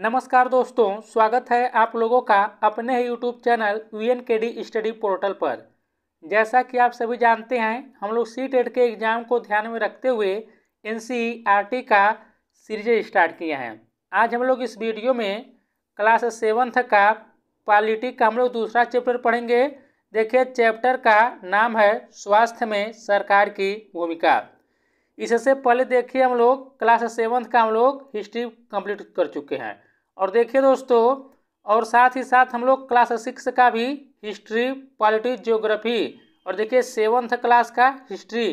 नमस्कार दोस्तों स्वागत है आप लोगों का अपने ही YouTube channel U N K D study portal पर जैसा कि आप सभी जानते हैं हम लोग सी टेट e के एग्ज़ाम को ध्यान में रखते हुए एन e का सीरीज स्टार्ट किया है आज हम लोग इस वीडियो में क्लास सेवन्थ का पॉलिटी का हम लोग दूसरा चैप्टर पढ़ेंगे देखिए चैप्टर का नाम है स्वास्थ्य में सरकार की भूमिका इससे पहले देखिए हम लोग क्लास सेवन्थ का हम लोग हिस्ट्री कंप्लीट कर चुके हैं और देखिए दोस्तों और साथ ही साथ हम लोग क्लास सिक्स का भी हिस्ट्री पॉलिटिक्स जियोग्राफी और देखिए सेवन्थ क्लास का हिस्ट्री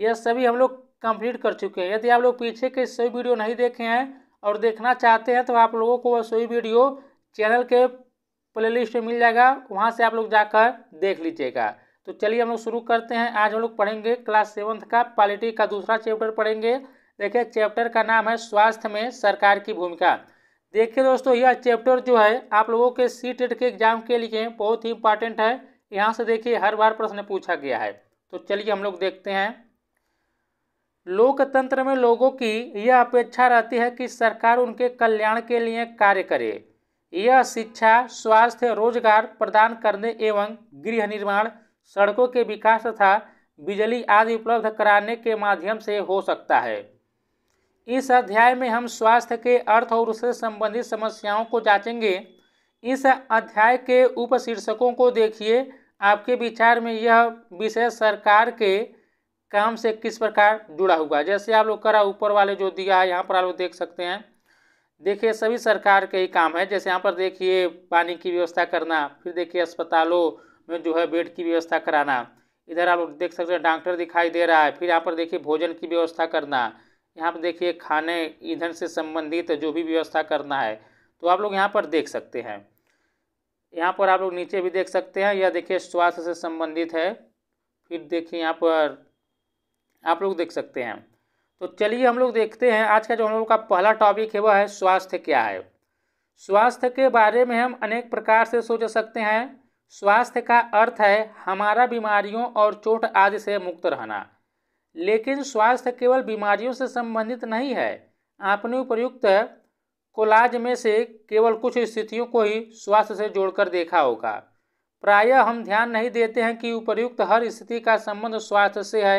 यह सभी हम लोग कंप्लीट कर चुके हैं यदि आप लोग पीछे के सभी वीडियो नहीं देखे हैं और देखना चाहते हैं तो आप लोगों को वह सभी वीडियो चैनल के प्लेलिस्ट में मिल जाएगा वहाँ से आप लोग जाकर देख लीजिएगा तो चलिए हम लोग शुरू करते हैं आज हम लोग पढ़ेंगे क्लास सेवन्थ का पॉलिटी का दूसरा चैप्टर पढ़ेंगे देखिए चैप्टर का नाम है स्वास्थ्य में सरकार की भूमिका देखिए दोस्तों यह चैप्टर जो है आप लोगों के सी टेट e के एग्जाम के लिए बहुत ही इंपॉर्टेंट है यहाँ से देखिए हर बार प्रश्न पूछा गया है तो चलिए हम लोग देखते हैं लोकतंत्र में लोगों की यह अपेक्षा रहती है कि सरकार उनके कल्याण के लिए कार्य करे यह शिक्षा स्वास्थ्य रोजगार प्रदान करने एवं गृह निर्माण सड़कों के विकास तथा बिजली आदि उपलब्ध कराने के माध्यम से हो सकता है इस अध्याय में हम स्वास्थ्य के अर्थ और उससे संबंधित समस्याओं को जांचेंगे इस अध्याय के उपशीर्षकों को देखिए आपके विचार में यह विषय सरकार के काम से किस प्रकार जुड़ा हुआ जैसे आप लोग करा ऊपर वाले जो दिया है यहाँ पर आप लोग देख सकते हैं देखिए सभी सरकार के ही काम है जैसे यहाँ पर देखिए पानी की व्यवस्था करना फिर देखिए अस्पतालों में जो है बेड की व्यवस्था कराना इधर आप लोग देख सकते हैं डॉक्टर दिखाई दे रहा है फिर यहाँ पर देखिए भोजन की व्यवस्था करना यहाँ पर देखिए खाने ईंधन से संबंधित जो भी व्यवस्था करना है तो आप लोग यहाँ पर देख सकते हैं यहाँ पर आप लोग नीचे भी देख सकते हैं या देखिए स्वास्थ्य से संबंधित है फिर देखिए यहाँ पर आप लोग देख सकते हैं तो चलिए हम लोग देखते हैं आज का जो हम लोग का पहला टॉपिक है वह है स्वास्थ्य क्या है स्वास्थ्य के बारे में हम अनेक प्रकार से सोच सकते हैं स्वास्थ्य का अर्थ है हमारा बीमारियों और चोट आदि से मुक्त रहना लेकिन स्वास्थ्य केवल बीमारियों से संबंधित नहीं है आपने उपयुक्त कोलाज में से केवल कुछ स्थितियों को ही स्वास्थ्य से जोड़कर देखा होगा प्रायः हम ध्यान नहीं देते हैं कि उपयुक्त हर स्थिति का संबंध स्वास्थ्य से है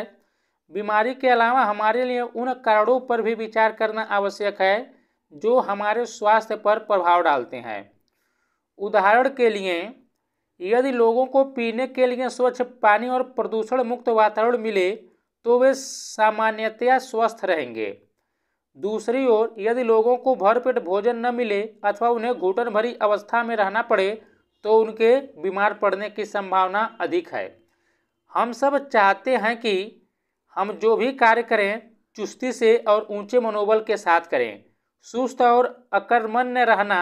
बीमारी के अलावा हमारे लिए उन कारणों पर भी विचार करना आवश्यक है जो हमारे स्वास्थ्य पर प्रभाव डालते हैं उदाहरण के लिए यदि लोगों को पीने के लिए स्वच्छ पानी और प्रदूषण मुक्त वातावरण मिले तो वे सामान्यतया स्वस्थ रहेंगे दूसरी ओर यदि लोगों को भरपेट भोजन न मिले अथवा उन्हें घुटन भरी अवस्था में रहना पड़े तो उनके बीमार पड़ने की संभावना अधिक है हम सब चाहते हैं कि हम जो भी कार्य करें चुस्ती से और ऊंचे मनोबल के साथ करें सुस्त और अकर्मण्य रहना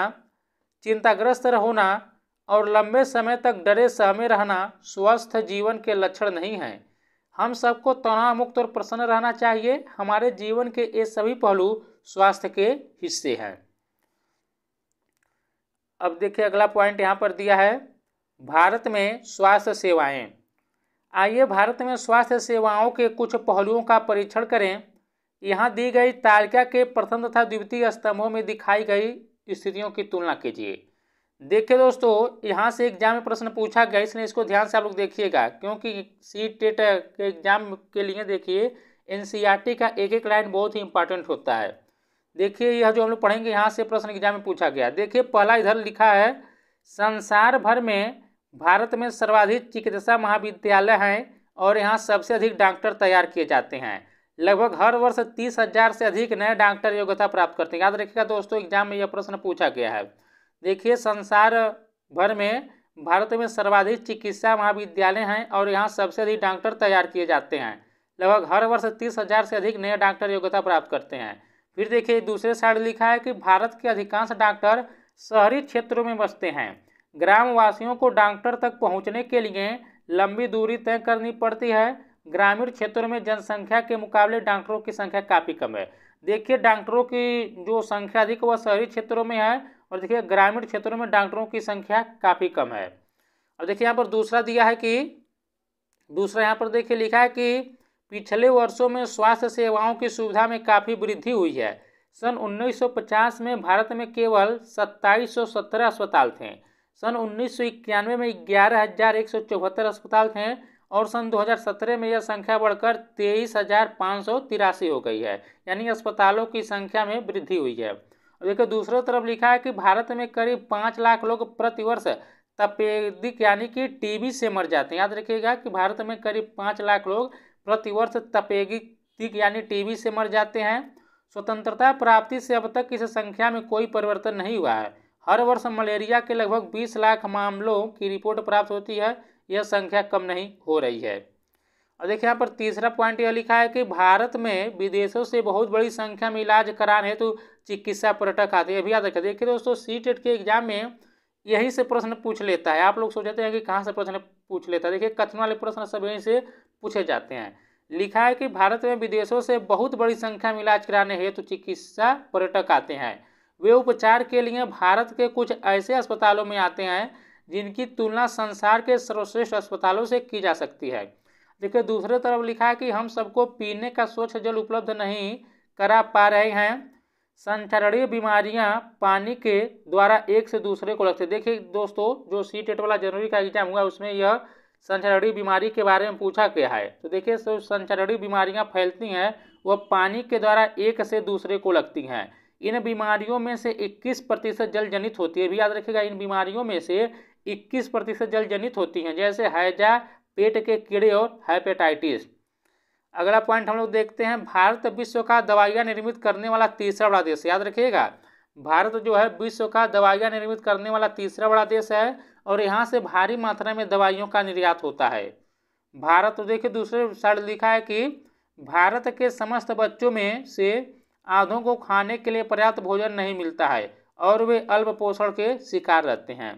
चिंताग्रस्त होना और लंबे समय तक डरे सहमे रहना स्वस्थ जीवन के लक्षण नहीं हैं हम सबको तनाव मुक्त और प्रसन्न रहना चाहिए हमारे जीवन के ये सभी पहलू स्वास्थ्य के हिस्से हैं अब देखिए अगला पॉइंट यहाँ पर दिया है भारत में स्वास्थ्य सेवाएं आइए भारत में स्वास्थ्य सेवाओं के कुछ पहलुओं का परीक्षण करें यहाँ दी गई तालिका के प्रथम तथा द्वितीय स्तंभों में दिखाई गई स्थितियों की तुलना कीजिए देखिए दोस्तों यहाँ से एग्जाम में प्रश्न पूछा गया इसलिए इसको ध्यान से आप लोग देखिएगा क्योंकि सी टेट के एग्जाम के लिए देखिए एन e का एक एक लाइन बहुत ही इंपॉर्टेंट होता है देखिए यह जो हम लोग पढ़ेंगे यहाँ से प्रश्न एग्जाम में पूछा गया देखिए पहला इधर लिखा है संसार भर में भारत में सर्वाधिक चिकित्सा महाविद्यालय हैं और यहाँ सबसे अधिक डॉक्टर तैयार किए जाते हैं लगभग हर वर्ष तीस हजार से अधिक नए डॉक्टर योग्यता प्राप्त करते हैं याद रखिएगा दोस्तों एग्जाम में यह प्रश्न पूछा गया है देखिए संसार भर में भारत में सर्वाधिक चिकित्सा महाविद्यालय हैं और यहाँ सबसे अधिक डॉक्टर तैयार किए जाते हैं लगभग हर वर्ष तीस हज़ार से अधिक नए डॉक्टर योग्यता प्राप्त करते हैं फिर देखिए दूसरे साइड लिखा है कि भारत के अधिकांश डॉक्टर शहरी क्षेत्रों में बसते हैं ग्रामवासियों को डॉक्टर तक पहुँचने के लिए लंबी दूरी तय करनी पड़ती है ग्रामीण क्षेत्रों में जनसंख्या के मुकाबले डॉक्टरों की संख्या काफ़ी कम है देखिए डॉक्टरों की जो संख्या अधिक वह शहरी क्षेत्रों में है और देखिए ग्रामीण क्षेत्रों में डॉक्टरों की संख्या काफ़ी कम है अब देखिए यहाँ पर दूसरा दिया है कि दूसरा यहाँ पर देखिए लिखा है कि पिछले वर्षों में स्वास्थ्य सेवाओं की सुविधा में काफ़ी वृद्धि हुई है सन 1950 में भारत में केवल सत्रह अस्पताल थे सन उन्नीस में ग्यारह अस्पताल थे और सन 2017 में यह संख्या बढ़कर तेईस हो गई है यानी अस्पतालों की संख्या में वृद्धि हुई है देखिए दूसरों तरफ लिखा है कि भारत में करीब पाँच लाख लोग प्रतिवर्ष तपेदिक यानी कि टीबी से मर जाते हैं याद रखिएगा कि भारत में करीब पाँच लाख लोग प्रतिवर्ष तपेदिक यानी टीबी से मर जाते हैं स्वतंत्रता प्राप्ति से अब तक इस संख्या में कोई परिवर्तन नहीं हुआ है हर वर्ष मलेरिया के लगभग बीस लाख मामलों की रिपोर्ट प्राप्त होती है यह संख्या कम नहीं हो रही है और देखिए यहाँ पर तीसरा पॉइंट यह लिखा है कि भारत में विदेशों से बहुत बड़ी संख्या में इलाज कराने हेतु तो चिकित्सा पर्यटक आते हैं अभी याद रखें देखिए दोस्तों सी टेट e के एग्जाम में यहीं से प्रश्न पूछ लेता है आप लोग सोचते हैं कि कहाँ से प्रश्न पूछ लेता है देखिए कथन वाले प्रश्न सब यहीं से पूछे जाते हैं लिखा है कि भारत में विदेशों से बहुत बड़ी संख्या में इलाज कराने हेतु तो चिकित्सा पर्यटक आते हैं वे उपचार के लिए भारत के कुछ ऐसे अस्पतालों में आते हैं जिनकी तुलना संसार के सर्वश्रेष्ठ अस्पतालों से की जा सकती है देखिए दूसरे तरफ लिखा है कि हम सबको पीने का स्वच्छ जल उपलब्ध नहीं करा पा रहे हैं संचरणीय बीमारियां पानी के द्वारा एक से दूसरे को लगते देखिए दोस्तों जो सी टेट e वाला जनवरी का एग्जाम हुआ उसमें यह संचरणीय बीमारी के बारे में पूछा गया है तो देखिए जो संचरणीय बीमारियां फैलती हैं वह पानी के द्वारा एक से दूसरे को लगती हैं इन बीमारियों में से इक्कीस प्रतिशत जल जनित होती है भी याद रखेगा इन बीमारियों में से इक्कीस प्रतिशत जल जनित होती हैं जैसे हैजा पेट के कीड़े और हेपेटाइटिस अगला पॉइंट हम लोग देखते हैं भारत विश्व का दवाइयाँ निर्मित करने वाला तीसरा बड़ा देश याद रखिएगा भारत जो है विश्व का दवाइयाँ निर्मित करने वाला तीसरा बड़ा देश है और यहाँ से भारी मात्रा में दवाइयों का निर्यात होता है भारत तो देखिए दूसरे साइड लिखा है कि भारत के समस्त बच्चों में से आधों को खाने के लिए पर्याप्त भोजन नहीं मिलता है और वे अल्प पोषण के शिकार रहते हैं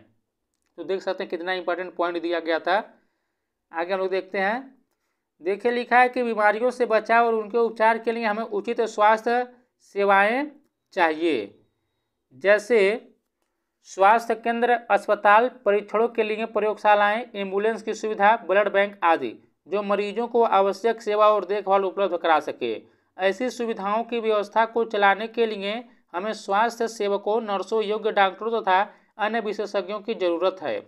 तो देख सकते हैं कितना इंपॉर्टेंट पॉइंट दिया गया था आगे हम लोग देखते हैं देखिए लिखा है कि बीमारियों से बचाव और उनके उपचार के लिए हमें उचित स्वास्थ्य सेवाएं चाहिए जैसे स्वास्थ्य केंद्र अस्पताल परीक्षणों के लिए प्रयोगशालाएं एम्बुलेंस की सुविधा ब्लड बैंक आदि जो मरीजों को आवश्यक सेवा और देखभाल उपलब्ध करा सके ऐसी सुविधाओं की व्यवस्था को चलाने के लिए हमें स्वास्थ्य सेवकों नर्सों योग्य डॉक्टरों तथा अन्य विशेषज्ञों की जरूरत है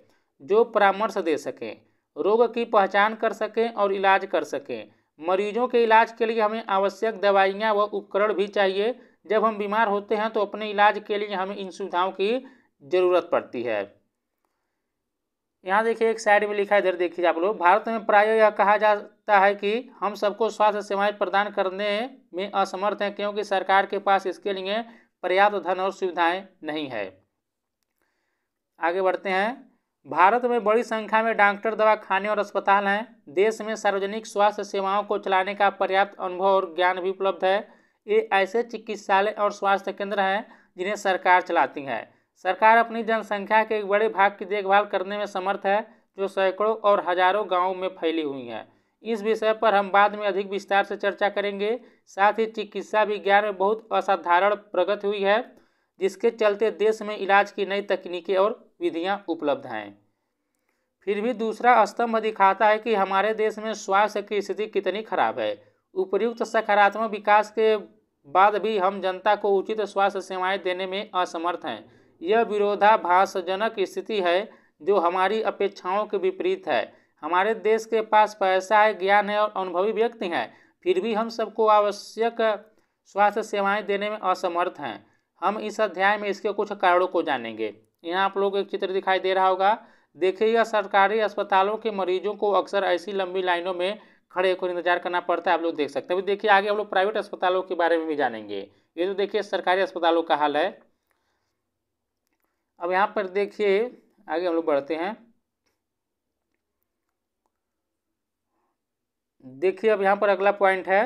जो परामर्श दे सकें रोग की पहचान कर सकें और इलाज कर सकें मरीजों के इलाज के लिए हमें आवश्यक दवाइयाँ व उपकरण भी चाहिए जब हम बीमार होते हैं तो अपने इलाज के लिए हमें इन सुविधाओं की ज़रूरत पड़ती है यहाँ देखिए एक साइड में लिखा है इधर देखिए आप लोग भारत में प्राय यह कहा जाता है कि हम सबको स्वास्थ्य सेवाएं प्रदान करने में असमर्थ हैं क्योंकि सरकार के पास इसके लिए पर्याप्त धन और सुविधाएं नहीं है आगे बढ़ते हैं भारत में बड़ी संख्या में डॉक्टर दवा खाने और अस्पताल हैं देश में सार्वजनिक स्वास्थ्य सेवाओं को चलाने का पर्याप्त अनुभव और ज्ञान भी उपलब्ध है ये ऐसे चिकित्सालय और स्वास्थ्य केंद्र हैं जिन्हें सरकार चलाती है सरकार अपनी जनसंख्या के एक बड़े भाग की देखभाल करने में समर्थ है जो सैकड़ों और हजारों गाँव में फैली हुई हैं इस विषय पर हम बाद में अधिक विस्तार से चर्चा करेंगे साथ ही चिकित्सा विज्ञान में बहुत असाधारण प्रगति हुई है जिसके चलते देश में इलाज की नई तकनीकें और विधियां उपलब्ध हैं फिर भी दूसरा स्तंभ दिखाता है कि हमारे देश में स्वास्थ्य की स्थिति कितनी खराब है उपयुक्त सकारात्मक विकास के बाद भी हम जनता को उचित स्वास्थ्य सेवाएं देने में असमर्थ हैं यह विरोधाभासजनक स्थिति है जो हमारी अपेक्षाओं के विपरीत है हमारे देश के पास पैसा है ज्ञान है और अनुभवी व्यक्ति हैं फिर भी हम सबको आवश्यक स्वास्थ्य सेवाएं देने में असमर्थ हैं हम इस अध्याय में इसके कुछ कारणों को जानेंगे यहाँ आप लोग एक चित्र दिखाई दे रहा होगा देखिए यह सरकारी अस्पतालों के मरीजों को अक्सर ऐसी लंबी लाइनों में खड़े होकर इंतजार करना पड़ता है आप लोग देख सकते हैं अभी देखिए आगे हम लोग प्राइवेट अस्पतालों के बारे में भी जानेंगे ये तो देखिए सरकारी अस्पतालों का हाल है अब यहाँ पर देखिए आगे हम लोग बढ़ते हैं देखिए अब यहाँ पर अगला पॉइंट है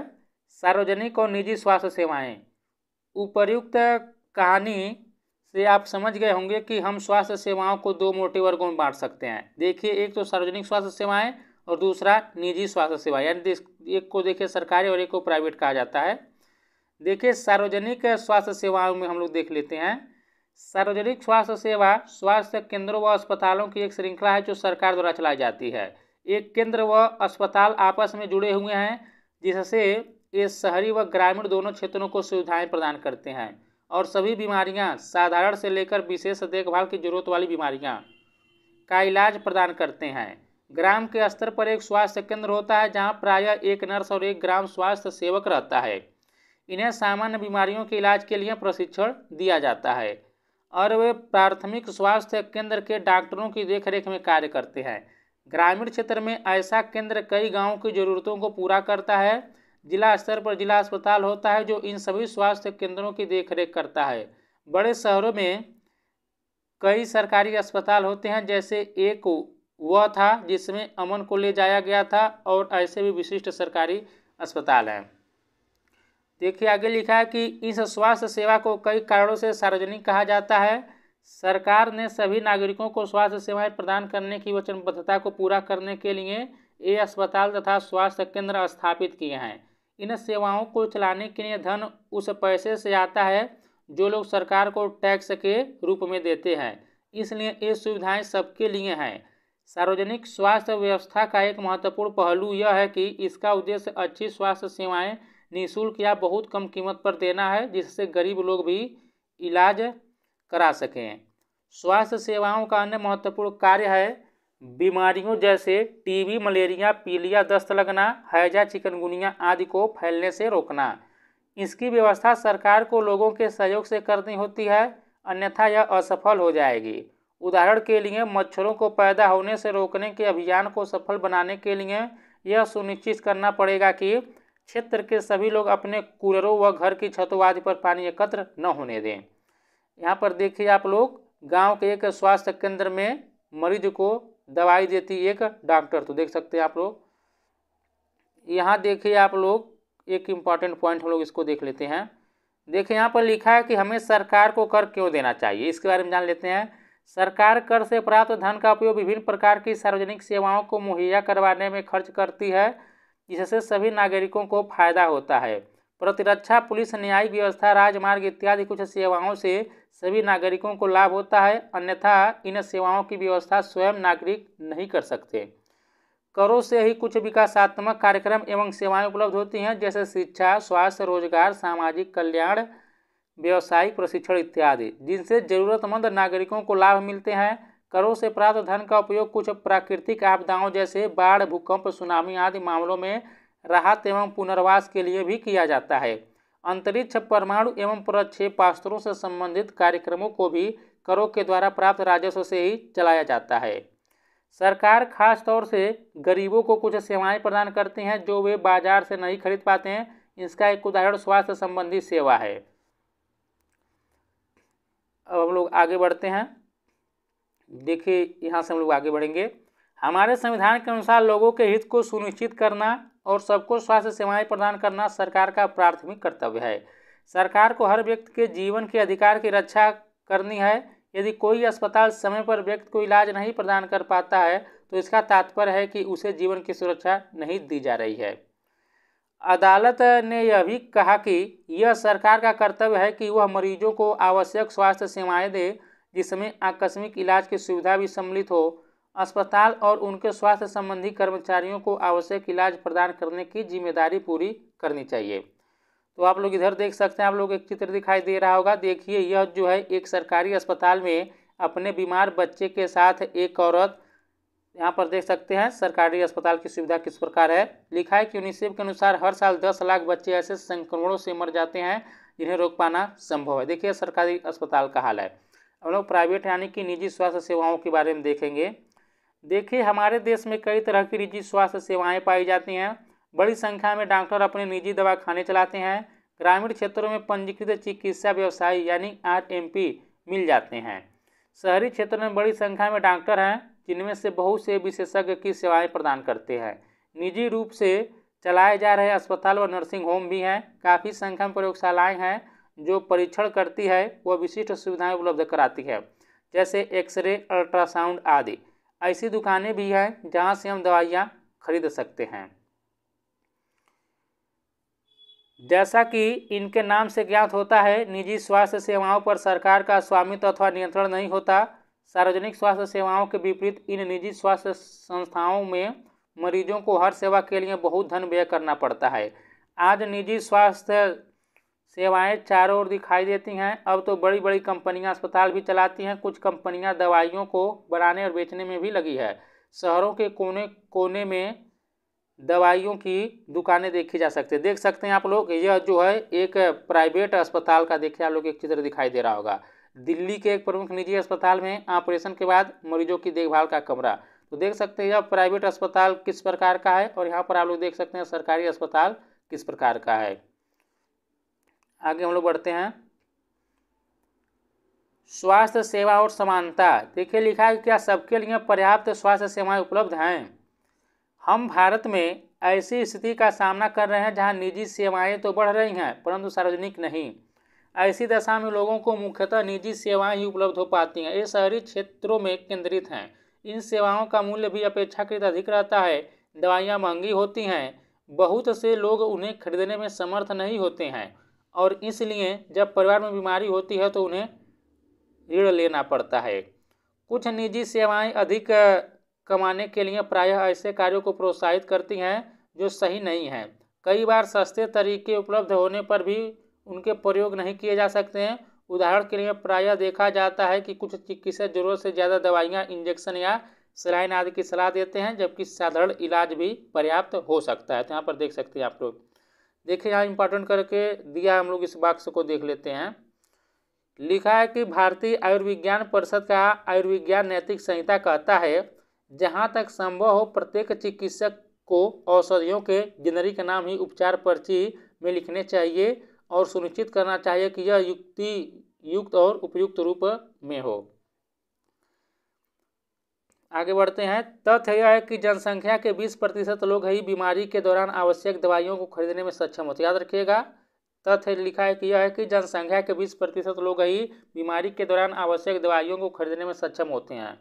सार्वजनिक और निजी स्वास्थ्य सेवाएं उपर्युक्त कहानी ये आप समझ गए होंगे कि हम स्वास्थ्य सेवाओं को दो मोटे वर्गों में बांट सकते हैं देखिए एक तो सार्वजनिक स्वास्थ्य सेवाएं और दूसरा निजी स्वास्थ्य सेवा यानी एक को देखिए सरकारी और एक को प्राइवेट कहा जाता है देखिए सार्वजनिक स्वास्थ्य सेवाओं में हम लोग देख लेते हैं सार्वजनिक स्वास्थ्य सेवा स्वास्थ्य केंद्रों व अस्पतालों की एक श्रृंखला है जो सरकार द्वारा चलाई जाती है एक केंद्र व अस्पताल आपस में जुड़े हुए हैं जिससे ये शहरी व ग्रामीण दोनों क्षेत्रों को सुविधाएं प्रदान करते हैं और सभी बीमारियां साधारण से लेकर विशेष देखभाल की जरूरत वाली बीमारियां का इलाज प्रदान करते हैं ग्राम के स्तर पर एक स्वास्थ्य केंद्र होता है जहां प्रायः एक नर्स और एक ग्राम स्वास्थ्य सेवक रहता है इन्हें सामान्य बीमारियों के इलाज के लिए प्रशिक्षण दिया जाता है और वे प्राथमिक स्वास्थ्य केंद्र के डॉक्टरों की देखरेख में कार्य करते हैं ग्रामीण क्षेत्र में ऐसा केंद्र कई गाँव की ज़रूरतों को पूरा करता है जिला स्तर पर जिला अस्पताल होता है जो इन सभी स्वास्थ्य केंद्रों की देखरेख करता है बड़े शहरों में कई सरकारी अस्पताल होते हैं जैसे एक वह था जिसमें अमन को ले जाया गया था और ऐसे भी विशिष्ट सरकारी अस्पताल हैं देखिए आगे लिखा है कि इस स्वास्थ्य सेवा को कई कारणों से सार्वजनिक कहा जाता है सरकार ने सभी नागरिकों को स्वास्थ्य सेवाएं प्रदान करने की वचनबद्धता को पूरा करने के लिए ये अस्पताल तथा स्वास्थ्य केंद्र स्थापित किए हैं इन सेवाओं को चलाने के लिए धन उस पैसे से आता है जो लोग सरकार को टैक्स के रूप में देते हैं इसलिए ये सुविधाएं सबके लिए हैं सार्वजनिक स्वास्थ्य व्यवस्था का एक महत्वपूर्ण पहलू यह है कि इसका उद्देश्य अच्छी स्वास्थ्य सेवाएं निःशुल्क या बहुत कम कीमत पर देना है जिससे गरीब लोग भी इलाज करा सकें स्वास्थ्य सेवाओं का अन्य महत्वपूर्ण कार्य है बीमारियों जैसे टीबी मलेरिया पीलिया दस्त लगना हैजा चिकनगुनिया आदि को फैलने से रोकना इसकी व्यवस्था सरकार को लोगों के सहयोग से करनी होती है अन्यथा यह असफल हो जाएगी उदाहरण के लिए मच्छरों को पैदा होने से रोकने के अभियान को सफल बनाने के लिए यह सुनिश्चित करना पड़ेगा कि क्षेत्र के सभी लोग अपने कूलरों व घर की छतों आदि पर पानी एकत्र न होने दें यहाँ पर देखिए आप लोग गांव के एक स्वास्थ्य केंद्र में मरीज को दवाई देती एक डॉक्टर तो देख सकते हैं आप लोग यहाँ देखिए आप लोग एक इम्पॉर्टेंट पॉइंट हम लोग इसको देख लेते हैं देखिए यहाँ पर लिखा है कि हमें सरकार को कर क्यों देना चाहिए इसके बारे में जान लेते हैं सरकार कर से प्राप्त धन का उपयोग विभिन्न प्रकार की सार्वजनिक सेवाओं को मुहैया करवाने में खर्च करती है जिससे सभी नागरिकों को फायदा होता है प्रतिरक्षा पुलिस न्यायिक व्यवस्था राजमार्ग इत्यादि कुछ सेवाओं से सभी नागरिकों को लाभ होता है अन्यथा इन सेवाओं की व्यवस्था स्वयं नागरिक नहीं कर सकते करों से ही कुछ विकासात्मक कार्यक्रम एवं सेवाएं उपलब्ध होती हैं जैसे शिक्षा स्वास्थ्य रोजगार सामाजिक कल्याण व्यवसायिक प्रशिक्षण इत्यादि जिनसे जरूरतमंद नागरिकों को लाभ मिलते हैं करों से प्राप्त धन का उपयोग कुछ प्राकृतिक आपदाओं जैसे बाढ़ भूकंप सुनामी आदि मामलों में राहत एवं पुनर्वास के लिए भी किया जाता है अंतरिक्ष परमाणु एवं प्रक्षेपास्त्रों से संबंधित कार्यक्रमों को भी करों के द्वारा प्राप्त राजस्व से ही चलाया जाता है सरकार खास तौर से गरीबों को कुछ सेवाएं प्रदान करती हैं जो वे बाजार से नहीं खरीद पाते हैं इसका एक उदाहरण स्वास्थ्य संबंधी सेवा है अब हम लोग आगे बढ़ते हैं देखिए यहाँ से हम लोग आगे बढ़ेंगे हमारे संविधान के अनुसार लोगों के हित को सुनिश्चित करना और सबको स्वास्थ्य सेवाएं प्रदान करना सरकार का प्राथमिक कर्तव्य है सरकार को हर व्यक्ति के जीवन के अधिकार की रक्षा करनी है यदि कोई अस्पताल समय पर व्यक्ति को इलाज नहीं प्रदान कर पाता है तो इसका तात्पर्य है कि उसे जीवन की सुरक्षा नहीं दी जा रही है अदालत ने यह भी कहा कि यह सरकार का कर्तव्य है कि वह मरीजों को आवश्यक स्वास्थ्य सेवाएं दे जिसमें आकस्मिक इलाज की सुविधा भी सम्मिलित हो अस्पताल और उनके स्वास्थ्य संबंधी कर्मचारियों को आवश्यक इलाज प्रदान करने की जिम्मेदारी पूरी करनी चाहिए तो आप लोग इधर देख सकते हैं आप लोग एक चित्र दिखाई दे रहा होगा देखिए यह जो है एक सरकारी अस्पताल में अपने बीमार बच्चे के साथ एक औरत यहाँ पर देख सकते हैं सरकारी अस्पताल की सुविधा किस प्रकार है लिखा है कि यूनिसेफ के अनुसार हर साल दस लाख बच्चे ऐसे संक्रमणों से मर जाते हैं जिन्हें रोक पाना संभव है देखिए सरकारी अस्पताल का हाल है हम लोग प्राइवेट यानी कि निजी स्वास्थ्य सेवाओं के बारे में देखेंगे देखिए हमारे देश में कई तरह की निजी स्वास्थ्य सेवाएं पाई जाती हैं बड़ी संख्या में डॉक्टर अपने निजी दवाखाने चलाते हैं ग्रामीण क्षेत्रों में पंजीकृत चिकित्सा व्यवसायी यानी आर मिल जाते हैं शहरी क्षेत्र में बड़ी संख्या में डॉक्टर हैं जिनमें से बहुत से विशेषज्ञ की सेवाएँ प्रदान करते हैं निजी रूप से चलाए जा रहे अस्पताल व नर्सिंग होम भी हैं काफ़ी संख्या में प्रयोगशालाएँ हैं जो परीक्षण करती है वह विशिष्ट सुविधाएँ उपलब्ध कराती है जैसे एक्सरे अल्ट्रासाउंड आदि ऐसी दुकानें भी हैं जहाँ से हम दवाइयाँ खरीद सकते हैं जैसा कि इनके नाम से ज्ञात होता है निजी स्वास्थ्य सेवाओं पर सरकार का स्वामित्व अथवा नियंत्रण नहीं होता सार्वजनिक स्वास्थ्य सेवाओं के विपरीत इन निजी स्वास्थ्य संस्थाओं में मरीजों को हर सेवा के लिए बहुत धन व्यय करना पड़ता है आज निजी स्वास्थ्य सेवाएं चारों ओर दिखाई देती हैं अब तो बड़ी बड़ी कंपनियां अस्पताल भी चलाती हैं कुछ कंपनियां दवाइयों को बनाने और बेचने में भी लगी है शहरों के कोने कोने में दवाइयों की दुकानें देखी जा सकती है देख सकते हैं आप लोग यह जो है एक प्राइवेट अस्पताल का देखिए आप लोग एक चित्र दिखाई दे रहा होगा दिल्ली के एक प्रमुख निजी अस्पताल में ऑपरेशन के बाद मरीजों की देखभाल का कमरा तो देख सकते हैं यह प्राइवेट अस्पताल किस प्रकार का है और यहाँ पर आप लोग देख सकते हैं सरकारी अस्पताल किस प्रकार का है आगे हम लोग बढ़ते हैं स्वास्थ्य सेवा और समानता देखिए लिखा है क्या सबके लिए पर्याप्त स्वास्थ्य सेवाएं उपलब्ध हैं हम भारत में ऐसी स्थिति का सामना कर रहे हैं जहां निजी सेवाएं तो बढ़ रही हैं परंतु सार्वजनिक नहीं ऐसी दशा में लोगों को मुख्यतः निजी सेवाएं ही उपलब्ध हो पाती हैं ये शहरी क्षेत्रों में केंद्रित हैं इन सेवाओं का मूल्य भी अपेक्षाकृत अधिक रहता है दवाइयाँ महंगी होती हैं बहुत से लोग उन्हें खरीदने में समर्थ नहीं होते हैं और इसलिए जब परिवार में बीमारी होती है तो उन्हें ऋण लेना पड़ता है कुछ निजी सेवाएं अधिक कमाने के लिए प्रायः ऐसे कार्यों को प्रोत्साहित करती हैं जो सही नहीं हैं कई बार सस्ते तरीके उपलब्ध होने पर भी उनके प्रयोग नहीं किए जा सकते हैं उदाहरण के लिए प्रायः देखा जाता है कि कुछ चिकित्सक जरूरत से ज़्यादा दवाइयाँ इंजेक्शन या सलाइन आदि की सलाह देते हैं जबकि साधारण इलाज भी पर्याप्त हो सकता है तो यहाँ पर देख सकते हैं आप लोग देखिए यहाँ इम्पोर्टेंट करके दिया हम लोग इस बाक्स को देख लेते हैं लिखा है कि भारतीय आयुर्विज्ञान परिषद का आयुर्विज्ञान नैतिक संहिता कहता है जहाँ तक संभव हो प्रत्येक चिकित्सक को औषधियों के जेनरिक नाम ही उपचार पर्ची में लिखने चाहिए और सुनिश्चित करना चाहिए कि यह युक्ति युक्त और उपयुक्त रूप में हो आगे बढ़ते हैं तथ्य यह है कि जनसंख्या के 20 प्रतिशत लोग ही बीमारी के दौरान आवश्यक दवाइयों को खरीदने में सक्षम होते याद रखिएगा तथ्य लिखा है कि यह है कि जनसंख्या के 20 प्रतिशत लोग ही बीमारी के दौरान आवश्यक दवाइयों को खरीदने में सक्षम होते हैं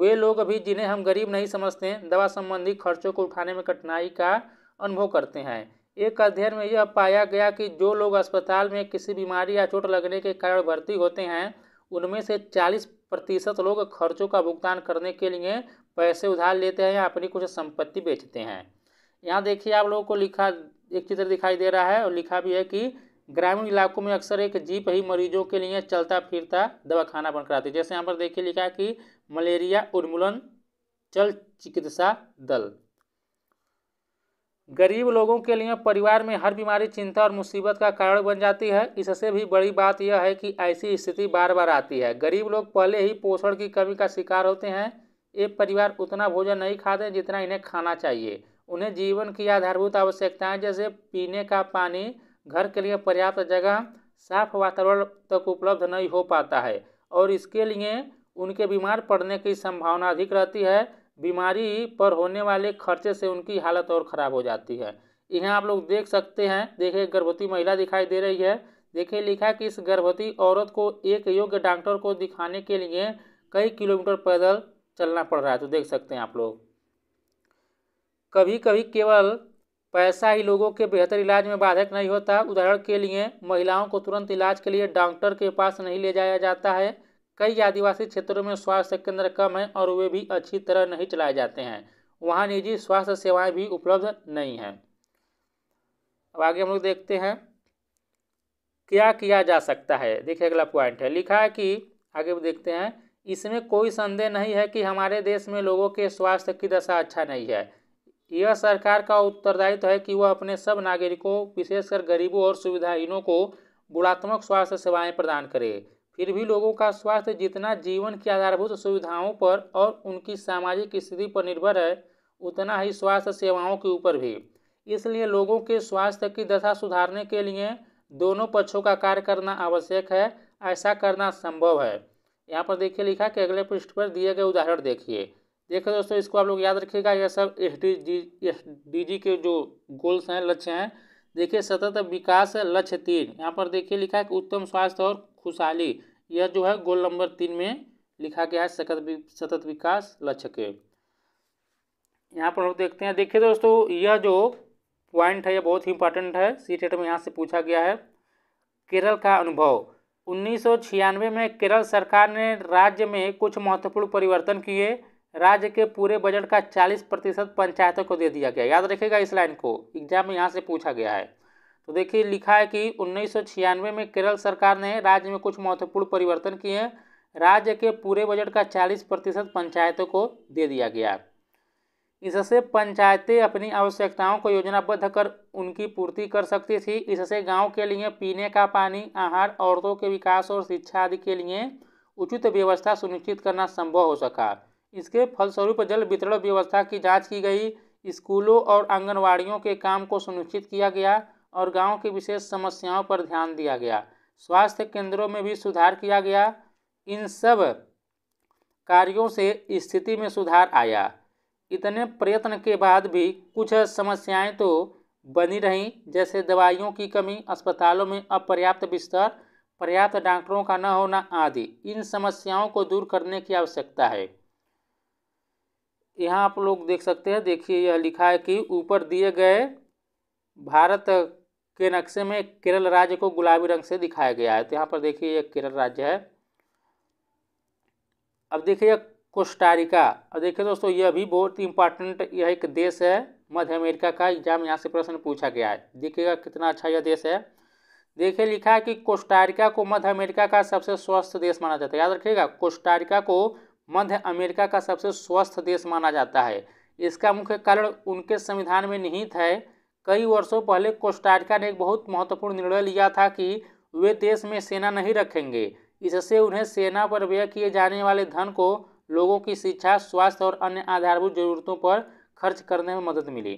वे लोग अभी जिन्हें हम गरीब नहीं समझते दवा संबंधी खर्चों को उठाने में कठिनाई का अनुभव करते हैं एक अध्ययन में यह पाया गया कि जो लोग अस्पताल में किसी बीमारी या चोट लगने के कारण भर्ती होते हैं उनमें से चालीस प्रतिशत लोग खर्चों का भुगतान करने के लिए पैसे उधार लेते हैं या अपनी कुछ संपत्ति बेचते हैं यहाँ देखिए आप लोगों को लिखा एक चित्र दिखाई दे रहा है और लिखा भी है कि ग्रामीण इलाकों में अक्सर एक जीप ही मरीजों के लिए चलता फिरता दवाखाना बनकर आती है जैसे यहाँ पर देखिए लिखा है कि मलेरिया उन्मूलन चल चिकित्सा दल गरीब लोगों के लिए परिवार में हर बीमारी चिंता और मुसीबत का कारण बन जाती है इससे भी बड़ी बात यह है कि ऐसी स्थिति बार बार आती है गरीब लोग पहले ही पोषण की कमी का शिकार होते हैं ये परिवार उतना भोजन नहीं खाते जितना इन्हें खाना चाहिए उन्हें जीवन की आधारभूत आवश्यकताएं जैसे पीने का पानी घर के लिए पर्याप्त जगह साफ वातावरण तक उपलब्ध नहीं हो पाता है और इसके लिए उनके बीमार पड़ने की संभावना अधिक रहती है बीमारी पर होने वाले खर्चे से उनकी हालत और ख़राब हो जाती है यहाँ आप लोग देख सकते हैं देखिए गर्भवती महिला दिखाई दे रही है देखिए लिखा कि इस गर्भवती औरत को एक योग्य डॉक्टर को दिखाने के लिए कई किलोमीटर पैदल चलना पड़ रहा है तो देख सकते हैं आप लोग कभी कभी केवल पैसा ही लोगों के बेहतर इलाज में बाधक नहीं होता उदाहरण के लिए महिलाओं को तुरंत इलाज के लिए डॉक्टर के पास नहीं ले जाया जाता है कई आदिवासी क्षेत्रों में स्वास्थ्य केंद्र कम हैं और वे भी अच्छी तरह नहीं चलाए जाते हैं वहाँ निजी स्वास्थ्य सेवाएं भी उपलब्ध नहीं हैं अब आगे हम लोग देखते हैं क्या किया जा सकता है देखिए अगला पॉइंट है लिखा है कि आगे देखते हैं इसमें कोई संदेह नहीं है कि हमारे देश में लोगों के स्वास्थ्य की दशा अच्छा नहीं है यह सरकार का उत्तरदायित्व है कि वह अपने सब नागरिकों विशेषकर गरीबों और सुविधाहीनों को गुणात्मक स्वास्थ्य सेवाएं प्रदान करे फिर भी लोगों का स्वास्थ्य जितना जीवन की आधारभूत सुविधाओं पर और उनकी सामाजिक स्थिति पर निर्भर है उतना ही स्वास्थ्य सेवाओं के ऊपर भी इसलिए लोगों के स्वास्थ्य की दशा सुधारने के लिए दोनों पक्षों का कार्य करना आवश्यक है ऐसा करना संभव है यहाँ पर देखिए लिखा कि अगले पृष्ठ पर दिए गए उदाहरण देखिए देखिए दोस्तों इसको आप लोग याद रखिएगा यह सब एस डी के जो गोल्स हैं लक्ष्य हैं देखिए सतत विकास लक्ष्य तीन यहाँ पर देखिए लिखा है कि उत्तम स्वास्थ्य और खुशहाली यह जो है गोल नंबर तीन में लिखा गया है सतत सतत विकास लक्ष्य के यहाँ पर हम देखते हैं देखिए दोस्तों यह जो पॉइंट है यह बहुत ही इंपॉर्टेंट है सी टेट में यहाँ से पूछा गया है केरल का अनुभव उन्नीस में केरल सरकार ने राज्य में कुछ महत्वपूर्ण परिवर्तन किए राज्य के पूरे बजट का 40 प्रतिशत पंचायतों को दे दिया गया याद रखेगा इस लाइन को एग्जाम में यहाँ से पूछा गया है तो देखिए लिखा है कि उन्नीस में केरल सरकार ने राज्य में कुछ महत्वपूर्ण परिवर्तन किए हैं राज्य के पूरे बजट का 40 प्रतिशत पंचायतों को दे दिया गया इससे पंचायतें अपनी आवश्यकताओं को योजनाबद्ध कर उनकी पूर्ति कर सकती थी इससे गांव के लिए पीने का पानी आहार औरतों के विकास और शिक्षा आदि के लिए उचित व्यवस्था सुनिश्चित करना संभव हो सका इसके फलस्वरूप जल वितरण व्यवस्था की जांच की गई स्कूलों और आंगनवाड़ियों के काम को सुनिश्चित किया गया और गाँव की विशेष समस्याओं पर ध्यान दिया गया स्वास्थ्य केंद्रों में भी सुधार किया गया इन सब कार्यों से स्थिति में सुधार आया इतने प्रयत्न के बाद भी कुछ समस्याएं तो बनी रहीं जैसे दवाइयों की कमी अस्पतालों में अपर्याप्त बिस्तर पर्याप्त डॉक्टरों का न होना आदि इन समस्याओं को दूर करने की आवश्यकता है यहाँ आप लोग देख सकते हैं देखिए यह लिखा है कि ऊपर दिए गए भारत के नक्शे में केरल राज्य को गुलाबी रंग से दिखाया गया है तो यहाँ पर देखिए यह केरल राज्य है अब देखिए कोस्टारिका अब देखिए दोस्तों यह भी बहुत इंपॉर्टेंट यह एक देश है मध्य अमेरिका का एग्जाम यहाँ से प्रश्न पूछा गया है देखिएगा कितना अच्छा यह देश है देखिए लिखा है कि कोस्टारिका को मध्य अमेरिका का सबसे स्वस्थ देश माना जाता है याद रखिएगा कोस्टारिका को मध्य अमेरिका का सबसे स्वस्थ देश माना जाता है इसका मुख्य कारण उनके संविधान में निहित है कई वर्षों पहले कोस्टारिका ने एक बहुत महत्वपूर्ण निर्णय लिया था कि वे देश में सेना नहीं रखेंगे इससे उन्हें सेना पर व्यय किए जाने वाले धन को लोगों की शिक्षा स्वास्थ्य और अन्य आधारभूत जरूरतों पर खर्च करने में मदद मिली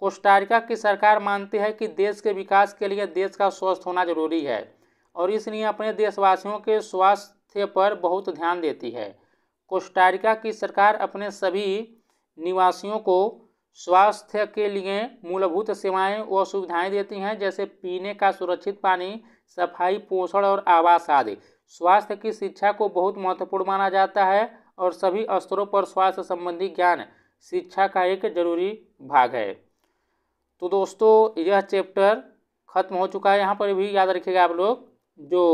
कोस्टारिका की सरकार मानती है कि देश के विकास के लिए देश का स्वस्थ होना जरूरी है और इसलिए अपने देशवासियों के स्वास्थ्य पर बहुत ध्यान देती है कोस्टारिका की सरकार अपने सभी निवासियों को स्वास्थ्य के लिए मूलभूत सेवाएं व सुविधाएं देती हैं जैसे पीने का सुरक्षित पानी सफाई पोषण और आवास आदि स्वास्थ्य की शिक्षा को बहुत महत्वपूर्ण माना जाता है और सभी स्तरों पर स्वास्थ्य संबंधी ज्ञान शिक्षा का एक जरूरी भाग है तो दोस्तों यह चैप्टर खत्म हो चुका है यहाँ पर भी याद रखिएगा आप लोग जो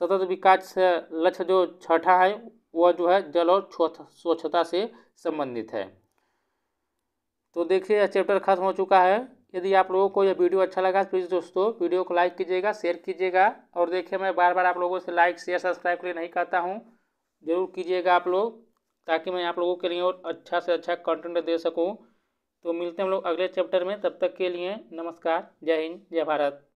सतत विकास लक्ष्य जो छठा है वह जो है जल और स्वच्छता से संबंधित है तो देखिए यह चैप्टर खत्म हो चुका है यदि आप लोगों को यह वीडियो अच्छा लगा प्लीज़ दोस्तों वीडियो को लाइक कीजिएगा शेयर कीजिएगा और देखिए मैं बार बार आप लोगों से लाइक शेयर सब्सक्राइब के लिए नहीं कहता हूँ ज़रूर कीजिएगा आप लोग ताकि मैं आप लोगों के लिए और अच्छा से अच्छा कंटेंट दे सकूँ तो मिलते हैं हम लोग अगले चैप्टर में तब तक के लिए नमस्कार जय हिंद जय भारत